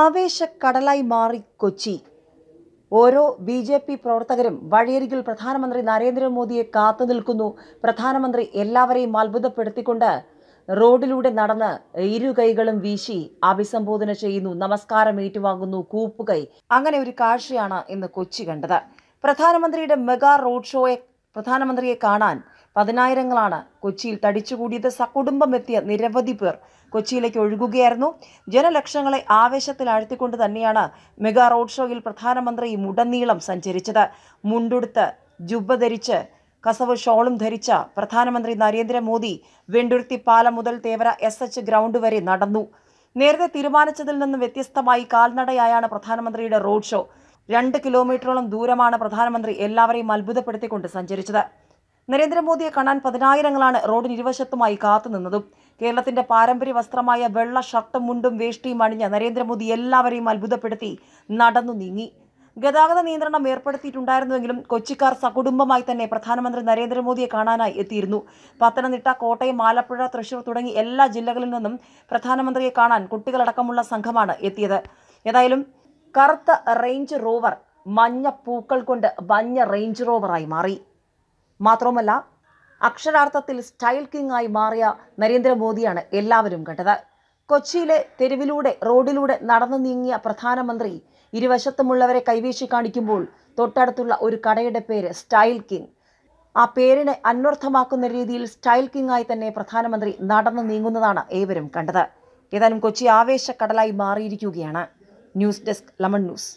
ആവേശക്കടലായി മാറി കൊച്ചി ഓരോ B J P പ്രവർത്തകരും വഴിയരികിൽ പ്രധാനമന്ത്രി നരേന്ദ്രമോദിയെ കാത്തു നിൽക്കുന്നു പ്രധാനമന്ത്രി എല്ലാവരെയും അത്ഭുതപ്പെടുത്തിക്കൊണ്ട് റോഡിലൂടെ നടന്ന് ഇരു കൈകളും വീശി അഭിസംബോധന ചെയ്യുന്നു നമസ്കാരം ഏറ്റുവാങ്ങുന്നു കൂപ്പുകൈ അങ്ങനെ ഒരു കാഴ്ചയാണ് ഇന്ന് കൊച്ചി കണ്ടത് പ്രധാനമന്ത്രിയുടെ മെഗാ റോഡ് ഷോയെ പ്രധാനമന്ത്രിയെ കാണാൻ പതിനായിരങ്ങളാണ് കൊച്ചിയിൽ തടിച്ചുകൂടിയത് സകുടുംബം എത്തിയ നിരവധി പേർ കൊച്ചിയിലേക്ക് ഒഴുകുകയായിരുന്നു ജനലക്ഷങ്ങളെ ആവേശത്തിലാഴ്ത്തിക്കൊണ്ട് തന്നെയാണ് മെഗാ റോഡ് ഷോയിൽ പ്രധാനമന്ത്രി മുടനീളം സഞ്ചരിച്ചത് മുണ്ടുടുത്ത് ജുബ്ബ ധരിച്ച് കസവ് ഷോളും ധരിച്ച പ്രധാനമന്ത്രി നരേന്ദ്രമോദി വെണ്ടുരുത്തി പാലം മുതൽ തേവര എസ് എച്ച് ഗ്രൗണ്ട് വരെ നടന്നു നേരത്തെ തീരുമാനിച്ചതിൽ നിന്ന് വ്യത്യസ്തമായി കാൽനടയായാണ് പ്രധാനമന്ത്രിയുടെ റോഡ് ഷോ രണ്ട് കിലോമീറ്ററോളം ദൂരമാണ് പ്രധാനമന്ത്രി എല്ലാവരെയും അത്ഭുതപ്പെടുത്തിക്കൊണ്ട് സഞ്ചരിച്ചത് നരേന്ദ്രമോദിയെ കാണാൻ പതിനായിരങ്ങളാണ് റോഡിന് ഇരുവശത്തുമായി കാത്തുനിന്നതും കേരളത്തിന്റെ പാരമ്പര്യ വസ്ത്രമായ വെള്ള ഷർട്ടും മുണ്ടും വേഷ്ടിയും അണിഞ്ഞ നരേന്ദ്രമോദി എല്ലാവരെയും അത്ഭുതപ്പെടുത്തി നടന്നു നീങ്ങി ഗതാഗത നിയന്ത്രണം ഏർപ്പെടുത്തിയിട്ടുണ്ടായിരുന്നുവെങ്കിലും കൊച്ചിക്കാർ സകുടുംബമായി തന്നെ പ്രധാനമന്ത്രി നരേന്ദ്രമോദിയെ കാണാനായി എത്തിയിരുന്നു പത്തനംതിട്ട കോട്ടയം ആലപ്പുഴ തൃശൂർ തുടങ്ങി എല്ലാ ജില്ലകളിൽ നിന്നും പ്രധാനമന്ത്രിയെ കാണാൻ കുട്ടികളടക്കമുള്ള സംഘമാണ് എത്തിയത് ഏതായാലും കറുത്ത റേഞ്ച് റോവർ മഞ്ഞ പൂക്കൾ കൊണ്ട് മഞ്ഞ റേഞ്ച് റോവറായി മാറി മാത്രവുമല്ല അക്ഷരാർത്ഥത്തിൽ സ്റ്റൈൽ കിങ് ആയി മാറിയ നരേന്ദ്രമോദിയാണ് എല്ലാവരും കണ്ടത് കൊച്ചിയിലെ തെരുവിലൂടെ റോഡിലൂടെ നടന്നു നീങ്ങിയ പ്രധാനമന്ത്രി ഇരുവശത്തുമുള്ളവരെ കൈവീശി കാണിക്കുമ്പോൾ തൊട്ടടുത്തുള്ള ഒരു കടയുടെ പേര് സ്റ്റൈൽ കിങ് ആ പേരിനെ അന്വർത്ഥമാക്കുന്ന രീതിയിൽ സ്റ്റൈൽ കിങ് ആയി തന്നെ പ്രധാനമന്ത്രി നടന്നു നീങ്ങുന്നതാണ് ഏവരും കണ്ടത് ഏതായാലും കൊച്ചി ആവേശക്കടലായി മാറിയിരിക്കുകയാണ് ന്യൂസ് ഡെസ്ക് ലമൺ ന്യൂസ്